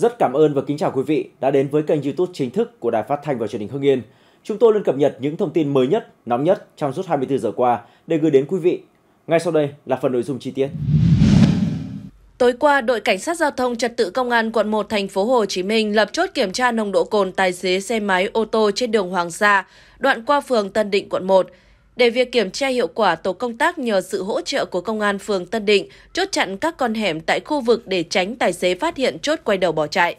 Rất cảm ơn và kính chào quý vị đã đến với kênh YouTube chính thức của Đài Phát thanh và Truyền hình Hưng Yên. Chúng tôi luôn cập nhật những thông tin mới nhất, nóng nhất trong suốt 24 giờ qua để gửi đến quý vị. Ngay sau đây là phần nội dung chi tiết. Tối qua, đội cảnh sát giao thông trật tự công an quận 1 thành phố Hồ Chí Minh lập chốt kiểm tra nồng độ cồn tài xế xe máy ô tô trên đường Hoàng Sa, đoạn qua phường Tân Định quận 1. Để việc kiểm tra hiệu quả, tổ công tác nhờ sự hỗ trợ của công an phường Tân Định chốt chặn các con hẻm tại khu vực để tránh tài xế phát hiện chốt quay đầu bỏ chạy.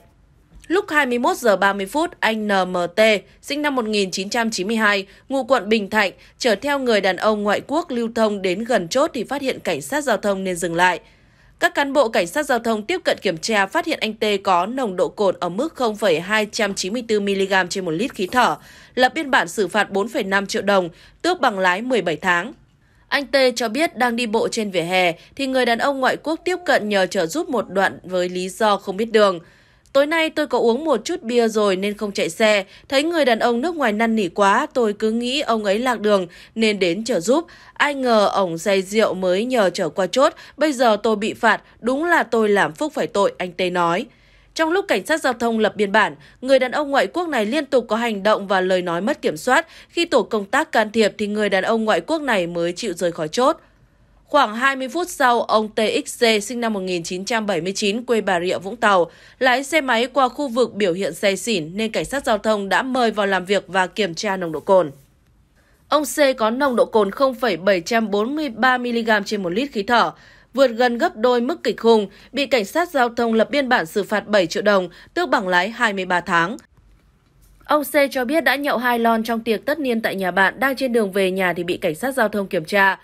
Lúc 21 giờ 30 phút, anh NMT, sinh năm 1992, ngụ quận Bình Thạnh, chở theo người đàn ông ngoại quốc lưu thông đến gần chốt thì phát hiện cảnh sát giao thông nên dừng lại. Các cán bộ cảnh sát giao thông tiếp cận kiểm tra phát hiện anh T có nồng độ cồn ở mức 0,294mg trên 1 lít khí thở, lập biên bản xử phạt 4,5 triệu đồng, tước bằng lái 17 tháng. Anh T cho biết đang đi bộ trên vỉa hè thì người đàn ông ngoại quốc tiếp cận nhờ trợ giúp một đoạn với lý do không biết đường. Tối nay tôi có uống một chút bia rồi nên không chạy xe. Thấy người đàn ông nước ngoài năn nỉ quá, tôi cứ nghĩ ông ấy lạc đường nên đến chở giúp. Ai ngờ ổng say rượu mới nhờ chở qua chốt. Bây giờ tôi bị phạt, đúng là tôi làm phúc phải tội, anh Tê nói. Trong lúc cảnh sát giao thông lập biên bản, người đàn ông ngoại quốc này liên tục có hành động và lời nói mất kiểm soát. Khi tổ công tác can thiệp thì người đàn ông ngoại quốc này mới chịu rời khỏi chốt. Khoảng 20 phút sau, ông TXG sinh năm 1979 quê Bà Rịa Vũng Tàu lái xe máy qua khu vực biểu hiện say xỉn nên cảnh sát giao thông đã mời vào làm việc và kiểm tra nồng độ cồn. Ông C có nồng độ cồn 0,743 mg trên 1 lít khí thở, vượt gần gấp đôi mức kịch khung, bị cảnh sát giao thông lập biên bản xử phạt 7 triệu đồng, tước bằng lái 23 tháng. Ông C cho biết đã nhậu hai lon trong tiệc tất niên tại nhà bạn, đang trên đường về nhà thì bị cảnh sát giao thông kiểm tra.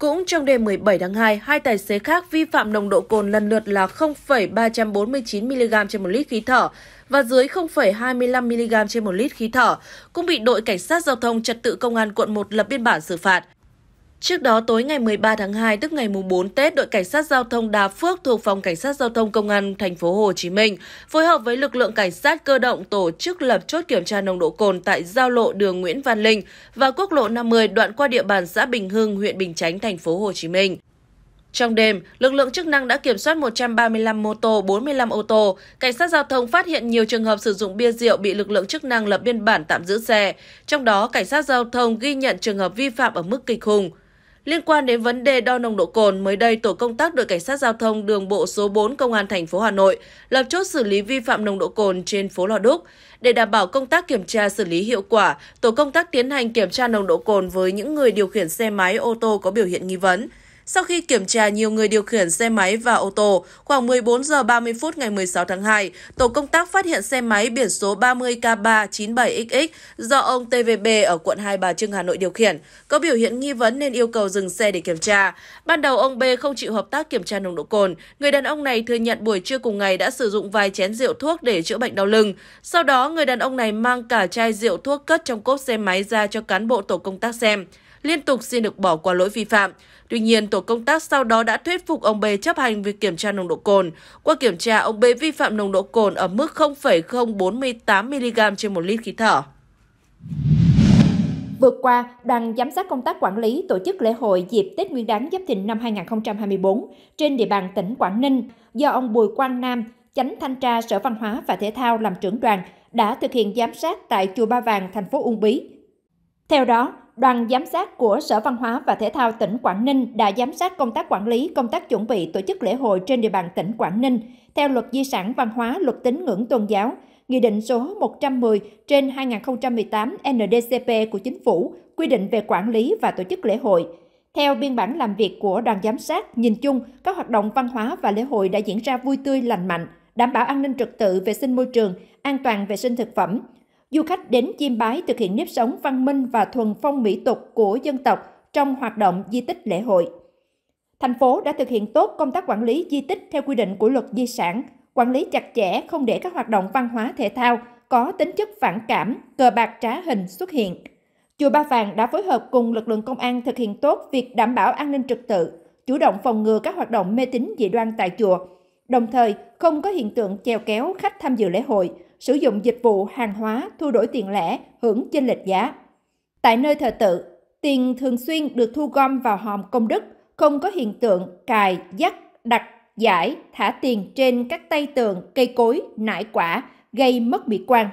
Cũng trong đêm 17 tháng 2, hai tài xế khác vi phạm nồng độ cồn lần lượt là 0,349 mg trên 1 lít khí thở và dưới 0,25 mg trên 1 lít khí thở, cũng bị đội cảnh sát giao thông trật tự công an quận 1 lập biên bản xử phạt. Trước đó tối ngày 13 tháng 2 tức ngày mùng 4 Tết, đội cảnh sát giao thông Đà Phước thuộc phòng cảnh sát giao thông công an thành phố Hồ Chí Minh phối hợp với lực lượng cảnh sát cơ động tổ chức lập chốt kiểm tra nồng độ cồn tại giao lộ đường Nguyễn Văn Linh và quốc lộ 50 đoạn qua địa bàn xã Bình Hưng, huyện Bình Chánh, thành phố Hồ Chí Minh. Trong đêm, lực lượng chức năng đã kiểm soát 135 mô tô, 45 ô tô. Cảnh sát giao thông phát hiện nhiều trường hợp sử dụng bia rượu bị lực lượng chức năng lập biên bản tạm giữ xe. Trong đó, cảnh sát giao thông ghi nhận trường hợp vi phạm ở mức kịch hùng. Liên quan đến vấn đề đo nồng độ cồn, mới đây tổ công tác đội cảnh sát giao thông đường bộ số 4 công an thành phố Hà Nội lập chốt xử lý vi phạm nồng độ cồn trên phố Lò Đúc. Để đảm bảo công tác kiểm tra xử lý hiệu quả, tổ công tác tiến hành kiểm tra nồng độ cồn với những người điều khiển xe máy ô tô có biểu hiện nghi vấn. Sau khi kiểm tra nhiều người điều khiển xe máy và ô tô, khoảng 14 giờ 30 phút ngày 16 tháng 2, tổ công tác phát hiện xe máy biển số 30K397XX do ông TVB ở quận Hai Bà Trưng Hà Nội điều khiển, có biểu hiện nghi vấn nên yêu cầu dừng xe để kiểm tra. Ban đầu ông B không chịu hợp tác kiểm tra nồng độ cồn. Người đàn ông này thừa nhận buổi trưa cùng ngày đã sử dụng vài chén rượu thuốc để chữa bệnh đau lưng. Sau đó, người đàn ông này mang cả chai rượu thuốc cất trong cốp xe máy ra cho cán bộ tổ công tác xem liên tục xin được bỏ qua lỗi vi phạm. Tuy nhiên, tổ công tác sau đó đã thuyết phục ông B chấp hành việc kiểm tra nồng độ cồn. Qua kiểm tra, ông B vi phạm nồng độ cồn ở mức 0,048mg trên 1 lít khí thở. Vừa qua, Đoàn Giám sát Công tác Quản lý tổ chức lễ hội dịp Tết Nguyên đán Giáp Thìn năm 2024 trên địa bàn tỉnh Quảng Ninh do ông Bùi Quang Nam, Chánh Thanh tra Sở Văn hóa và Thể thao làm trưởng đoàn, đã thực hiện giám sát tại Chùa Ba Vàng, thành phố Uông Bí. Theo đó, đoàn giám sát của Sở Văn hóa và Thể thao tỉnh Quảng Ninh đã giám sát công tác quản lý, công tác chuẩn bị tổ chức lễ hội trên địa bàn tỉnh Quảng Ninh theo luật di sản văn hóa, luật tín ngưỡng tôn giáo, Nghị định số 110 trên 2018 NDCP của Chính phủ quy định về quản lý và tổ chức lễ hội. Theo biên bản làm việc của đoàn giám sát, nhìn chung, các hoạt động văn hóa và lễ hội đã diễn ra vui tươi, lành mạnh, đảm bảo an ninh trật tự, vệ sinh môi trường, an toàn vệ sinh thực phẩm, Du khách đến Chiêm Bái thực hiện nếp sống văn minh và thuần phong mỹ tục của dân tộc trong hoạt động di tích lễ hội. Thành phố đã thực hiện tốt công tác quản lý di tích theo quy định của luật di sản, quản lý chặt chẽ không để các hoạt động văn hóa thể thao có tính chất phản cảm, cờ bạc trá hình xuất hiện. Chùa Ba Vàng đã phối hợp cùng lực lượng công an thực hiện tốt việc đảm bảo an ninh trật tự, chủ động phòng ngừa các hoạt động mê tín dị đoan tại chùa, đồng thời không có hiện tượng chèo kéo khách tham dự lễ hội, sử dụng dịch vụ hàng hóa thu đổi tiền lẻ hưởng trên lệch giá. Tại nơi thờ tự, tiền thường xuyên được thu gom vào hòm công đức, không có hiện tượng cài, dắt, đặt, giải, thả tiền trên các tay tường, cây cối, nải quả, gây mất mỹ quan.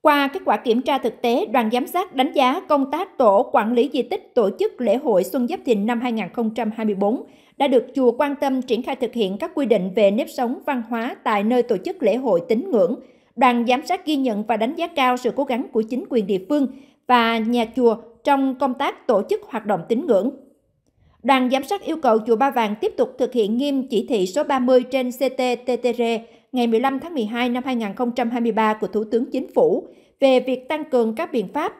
Qua kết quả kiểm tra thực tế, đoàn giám sát đánh giá công tác tổ quản lý di tích tổ chức lễ hội Xuân Giáp Thìn năm 2024 đã được chùa quan tâm triển khai thực hiện các quy định về nếp sống văn hóa tại nơi tổ chức lễ hội tín ngưỡng, đoàn giám sát ghi nhận và đánh giá cao sự cố gắng của chính quyền địa phương và nhà chùa trong công tác tổ chức hoạt động tín ngưỡng. Đoàn giám sát yêu cầu chùa Ba Vàng tiếp tục thực hiện nghiêm chỉ thị số 30 trên CTTTR ngày 15 tháng 12 năm 2023 của Thủ tướng Chính phủ về việc tăng cường các biện pháp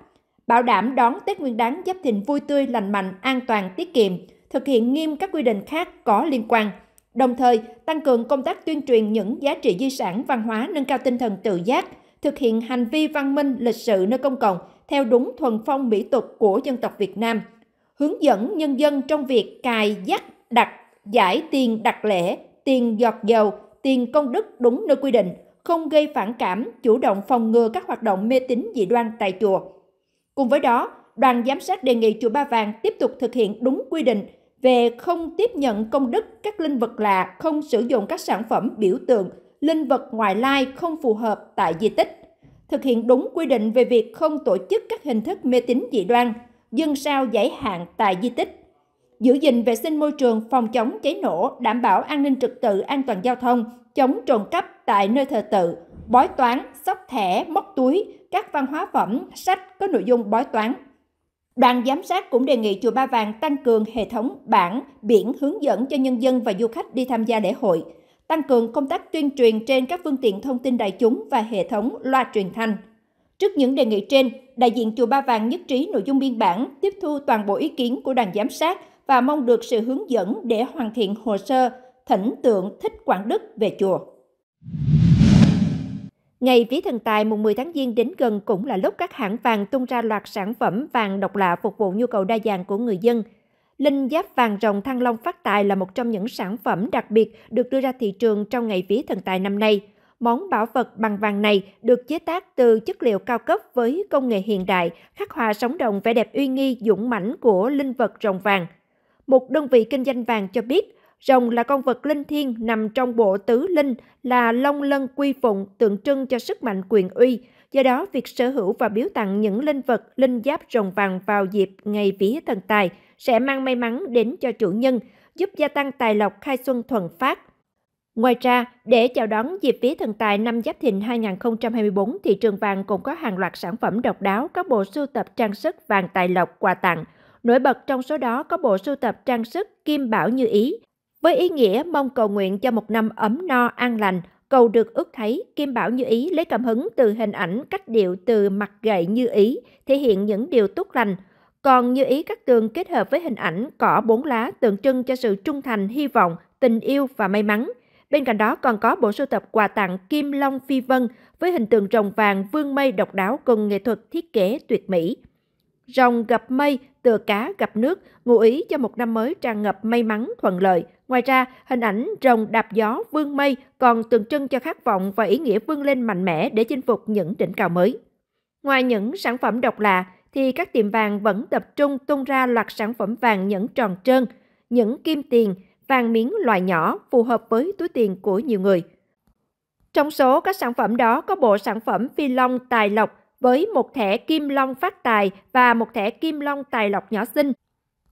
bảo đảm đón Tết Nguyên đán Giáp thình vui tươi, lành mạnh, an toàn, tiết kiệm, thực hiện nghiêm các quy định khác có liên quan – Đồng thời, tăng cường công tác tuyên truyền những giá trị di sản văn hóa nâng cao tinh thần tự giác, thực hiện hành vi văn minh lịch sự nơi công cộng theo đúng thuần phong mỹ tục của dân tộc Việt Nam, hướng dẫn nhân dân trong việc cài dắt đặt giải tiền đặt lễ, tiền giọt dầu, tiền công đức đúng nơi quy định, không gây phản cảm, chủ động phòng ngừa các hoạt động mê tín dị đoan tại chùa. Cùng với đó, đoàn giám sát đề nghị chùa Ba Vàng tiếp tục thực hiện đúng quy định về không tiếp nhận công đức các linh vật lạ, không sử dụng các sản phẩm biểu tượng, linh vật ngoài lai không phù hợp tại di tích, thực hiện đúng quy định về việc không tổ chức các hình thức mê tín dị đoan, dân sao giải hạn tại di tích, giữ gìn vệ sinh môi trường, phòng chống cháy nổ, đảm bảo an ninh trật tự, an toàn giao thông, chống trộm cắp tại nơi thờ tự, bói toán, sóc thẻ, móc túi, các văn hóa phẩm, sách có nội dung bói toán, Đoàn giám sát cũng đề nghị Chùa Ba Vàng tăng cường hệ thống bảng, biển hướng dẫn cho nhân dân và du khách đi tham gia lễ hội, tăng cường công tác tuyên truyền trên các phương tiện thông tin đại chúng và hệ thống loa truyền thanh. Trước những đề nghị trên, đại diện Chùa Ba Vàng nhất trí nội dung biên bản, tiếp thu toàn bộ ý kiến của đoàn giám sát và mong được sự hướng dẫn để hoàn thiện hồ sơ thỉnh tượng Thích Quảng Đức về chùa. Ngày vía thần tài mùng 10 tháng Giêng đến gần cũng là lúc các hãng vàng tung ra loạt sản phẩm vàng độc lạ phục vụ nhu cầu đa dạng của người dân. Linh giáp vàng rồng thăng long phát tài là một trong những sản phẩm đặc biệt được đưa ra thị trường trong ngày vía thần tài năm nay. Món bảo vật bằng vàng này được chế tác từ chất liệu cao cấp với công nghệ hiện đại, khắc họa sống động vẻ đẹp uy nghi dũng mãnh của linh vật rồng vàng. Một đơn vị kinh doanh vàng cho biết, Rồng là con vật linh thiêng nằm trong bộ tứ linh là long lân quy phụng tượng trưng cho sức mạnh quyền uy. Do đó, việc sở hữu và biếu tặng những linh vật linh giáp rồng vàng vào dịp ngày vía thần tài sẽ mang may mắn đến cho chủ nhân, giúp gia tăng tài lộc khai xuân thuần phát. Ngoài ra, để chào đón dịp vía thần tài năm Giáp Thìn 2024, thị trường vàng cũng có hàng loạt sản phẩm độc đáo, các bộ sưu tập trang sức vàng tài lộc quà tặng. Nổi bật trong số đó có bộ sưu tập trang sức Kim Bảo Như Ý, với ý nghĩa mong cầu nguyện cho một năm ấm no, an lành, cầu được ước thấy, Kim Bảo Như Ý lấy cảm hứng từ hình ảnh cách điệu từ mặt gậy Như Ý, thể hiện những điều tốt lành. Còn Như Ý các tường kết hợp với hình ảnh cỏ bốn lá tượng trưng cho sự trung thành, hy vọng, tình yêu và may mắn. Bên cạnh đó còn có bộ sưu tập quà tặng Kim Long Phi Vân với hình tượng rồng vàng vương mây độc đáo cùng nghệ thuật thiết kế tuyệt mỹ. Rồng gặp mây, tựa cá gặp nước, ngụ ý cho một năm mới tràn ngập may mắn, thuận lợi. Ngoài ra, hình ảnh rồng đạp gió vươn mây còn tượng trưng cho khát vọng và ý nghĩa vươn lên mạnh mẽ để chinh phục những đỉnh cao mới. Ngoài những sản phẩm độc lạ, thì các tiệm vàng vẫn tập trung tung ra loạt sản phẩm vàng nhẫn tròn trơn, nhẫn kim tiền, vàng miếng loại nhỏ phù hợp với túi tiền của nhiều người. Trong số các sản phẩm đó có bộ sản phẩm phi long tài lộc với một thẻ kim long phát tài và một thẻ kim long tài lộc nhỏ xinh.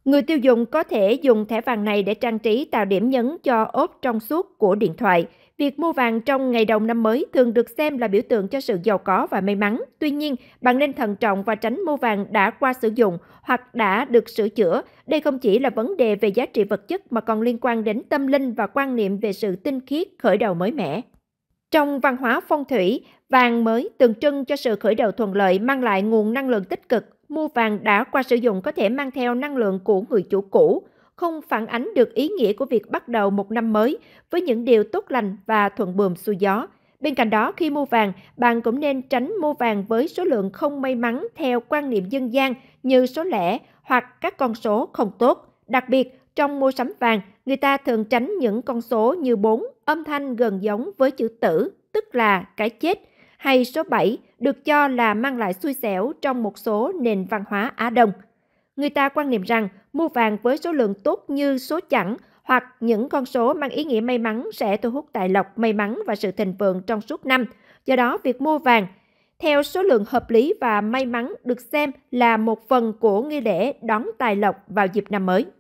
Người tiêu dùng có thể dùng thẻ vàng này để trang trí tạo điểm nhấn cho ốp trong suốt của điện thoại. Việc mua vàng trong ngày đầu năm mới thường được xem là biểu tượng cho sự giàu có và may mắn. Tuy nhiên, bạn nên thận trọng và tránh mua vàng đã qua sử dụng hoặc đã được sửa chữa. Đây không chỉ là vấn đề về giá trị vật chất mà còn liên quan đến tâm linh và quan niệm về sự tinh khiết khởi đầu mới mẻ. Trong văn hóa phong thủy, Vàng mới tượng trưng cho sự khởi đầu thuận lợi mang lại nguồn năng lượng tích cực. Mua vàng đã qua sử dụng có thể mang theo năng lượng của người chủ cũ, không phản ánh được ý nghĩa của việc bắt đầu một năm mới với những điều tốt lành và thuận buồm xuôi gió. Bên cạnh đó, khi mua vàng, bạn cũng nên tránh mua vàng với số lượng không may mắn theo quan niệm dân gian như số lẻ hoặc các con số không tốt. Đặc biệt, trong mua sắm vàng, người ta thường tránh những con số như 4, âm thanh gần giống với chữ tử, tức là cái chết, hay số 7 được cho là mang lại xui xẻo trong một số nền văn hóa Á Đông. Người ta quan niệm rằng mua vàng với số lượng tốt như số chẵn hoặc những con số mang ý nghĩa may mắn sẽ thu hút tài lộc may mắn và sự thịnh vượng trong suốt năm. Do đó, việc mua vàng theo số lượng hợp lý và may mắn được xem là một phần của nghi lễ đón tài lộc vào dịp năm mới.